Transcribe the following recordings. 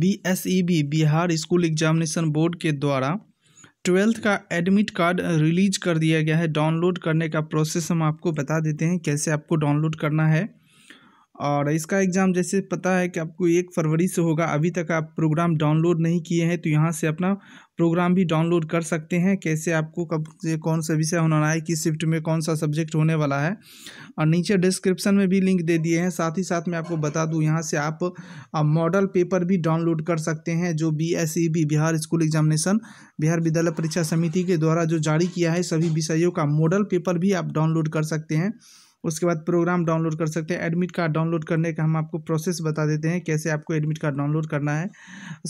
B S E B Bihar school examination board के द्वारा twelfth का एडमिट कार्ड रिलीज कर दिया गया है डाउनलोड करने का प्रोसेस हम आपको बता देते हैं कैसे आपको डाउनलोड करना है और इसका एग्ज़ाम जैसे पता है कि आपको एक फरवरी से होगा अभी तक आप प्रोग्राम डाउनलोड नहीं किए हैं तो यहाँ से अपना प्रोग्राम भी डाउनलोड कर सकते हैं कैसे आपको कब कौन सा विषय होना है किस शिफ्ट में कौन सा सब्जेक्ट होने वाला है और नीचे डिस्क्रिप्शन में भी लिंक दे दिए हैं साथ ही साथ मैं आपको बता दूं यहाँ से आप मॉडल पेपर भी डाउनलोड कर सकते हैं जो B S E B Bihar school examination Bihar Vidyalaya Pariksha समिति के द्वारा जो जारी किया है सभी विषयों का मॉडल पेपर भी आप डाउनलोड कर सकते हैं उसके बाद प्रोग्राम डाउनलोड कर सकते हैं एडमिट कार्ड डाउनलोड करने का हम आपको प्रोसेस बता देते हैं कैसे आपको एडमिट कार्ड डाउनलोड करना है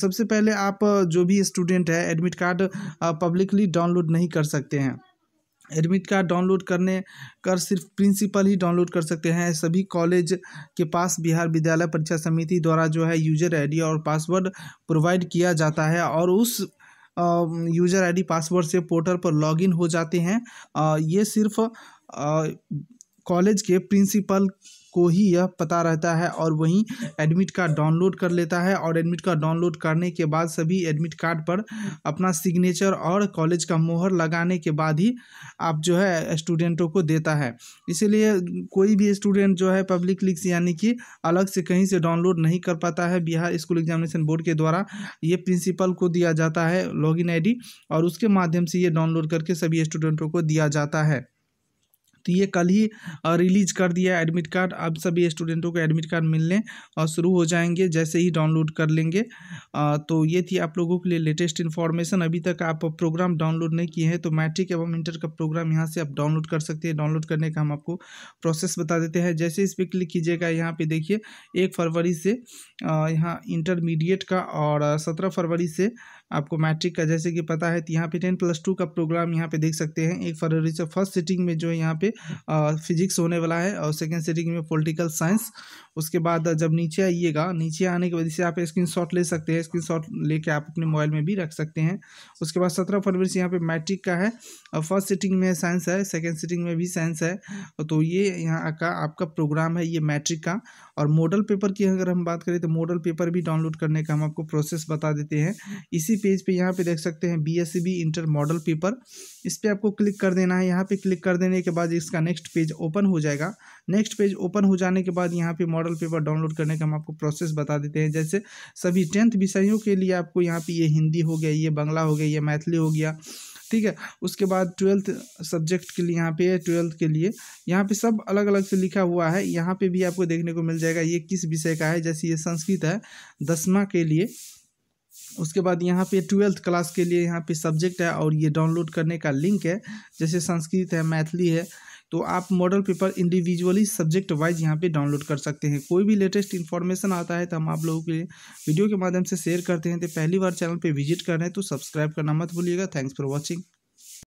सबसे पहले आप जो भी स्टूडेंट है एडमिट कार्ड पब्लिकली डाउनलोड नहीं कर सकते हैं एडमिट कार्ड डाउनलोड करने कर सिर्फ प्रिंसिपल ही डाउनलोड कर सकते हैं सभी कॉलेज के पास बिहार विद्यालय परीक्षा समिति द्वारा जो है यूजर आईडी और पासवर्ड प्रोवाइड किया जाता है और उस यूजर आईडी पासवर्ड से पोर्टल पर लॉगिन हो जाते हैं ये सिर्फ कॉलेज के प्रिंसिपल को ही यह पता रहता है और वहीं एडमिट कार्ड डाउनलोड कर लेता है और एडमिट कार्ड डाउनलोड करने के बाद सभी एडमिट कार्ड पर अपना सिग्नेचर और कॉलेज का मोहर लगाने के बाद ही आप जो है स्टूडेंटों को देता है इसीलिए कोई भी स्टूडेंट जो है पब्लिक लिक्स यानी कि अलग से कहीं से डाउनलोड नहीं कर पाता है बिहार स्कूल एग्जामिनेशन बोर्ड के द्वारा ये प्रिंसिपल को दिया जाता है लॉग इन और उसके माध्यम से ये डाउनलोड करके सभी स्टूडेंटों को दिया जाता है तो ये कल ही रिलीज कर दिया है एडमिट कार्ड अब सभी स्टूडेंटों को एडमिट कार्ड मिलने और शुरू हो जाएंगे जैसे ही डाउनलोड कर लेंगे तो ये थी आप लोगों के लिए लेटेस्ट इन्फॉर्मेशन अभी तक आप प्रोग्राम डाउनलोड नहीं किए हैं तो मैट्रिक एवं इंटर का प्रोग्राम यहाँ से आप डाउनलोड कर सकते हैं डाउनलोड करने का हम आपको प्रोसेस बता देते हैं जैसे इस पर क्लिक कीजिएगा यहाँ पर देखिए एक फरवरी से यहाँ इंटरमीडिएट का और सत्रह फरवरी से आपको मैट्रिक का जैसे कि पता है तो यहाँ पे टेन प्लस टू का प्रोग्राम यहाँ पे देख सकते हैं एक फरवरी से फर्स्ट सिटिंग में जो है यहाँ पे फिजिक्स होने वाला है और सेकेंड सिटिंग में पोलिटिकल साइंस उसके बाद जब नीचे आइएगा नीचे आने की वजह से आप स्क्रीन शॉट ले सकते हैं स्क्रीन शॉट लेके आप अपने मोबाइल में भी रख सकते हैं उसके बाद सत्रह फरवरी से यहाँ पर मैट्रिक का है और फर्स्ट सिटिंग में साइंस है सेकेंड सिटिंग में भी साइंस है तो ये यहाँ का आपका प्रोग्राम है ये मैट्रिक का और मॉडल पेपर की अगर हम बात करें तो मॉडल पेपर भी डाउनलोड करने का हम आपको प्रोसेस बता देते हैं इसी इसी पेज पे यहाँ पे देख सकते हैं B S E B inter model paper इस पर आपको क्लिक कर देना है यहाँ पे क्लिक कर देने के बाद इसका नेक्स्ट पेज ओपन हो जाएगा नेक्स्ट पेज ओपन हो जाने के बाद यहाँ पे मॉडल पेपर डाउनलोड करने का हम आपको प्रोसेस बता देते हैं जैसे सभी टेंथ विषयों के लिए आपको यहाँ पे ये हिंदी हो गया ये बंगला हो गया ये मैथिली हो गया ठीक है उसके बाद ट्वेल्थ सब्जेक्ट के लिए यहाँ पे ट्वेल्थ के लिए यहाँ पे सब अलग अलग से लिखा हुआ है यहाँ पे भी आपको देखने को मिल जाएगा ये किस विषय का है जैसे ये संस्कृत है दसवा के लिए उसके बाद यहाँ पे ट्वेल्थ क्लास के लिए यहाँ पे सब्जेक्ट है और ये डाउनलोड करने का लिंक है जैसे संस्कृत है मैथिली है तो आप model paper individually subject wise यहाँ पे डाउनलोड कर सकते हैं कोई भी लेटेस्ट इन्फॉर्मेशन आता है तो हम आप लोगों के लिए वीडियो के माध्यम से शेयर करते हैं तो पहली बार चैनल पर विजिट कर रहे हैं तो सब्सक्राइब करना मत भूलिएगा थैंक्स फॉर वॉचिंग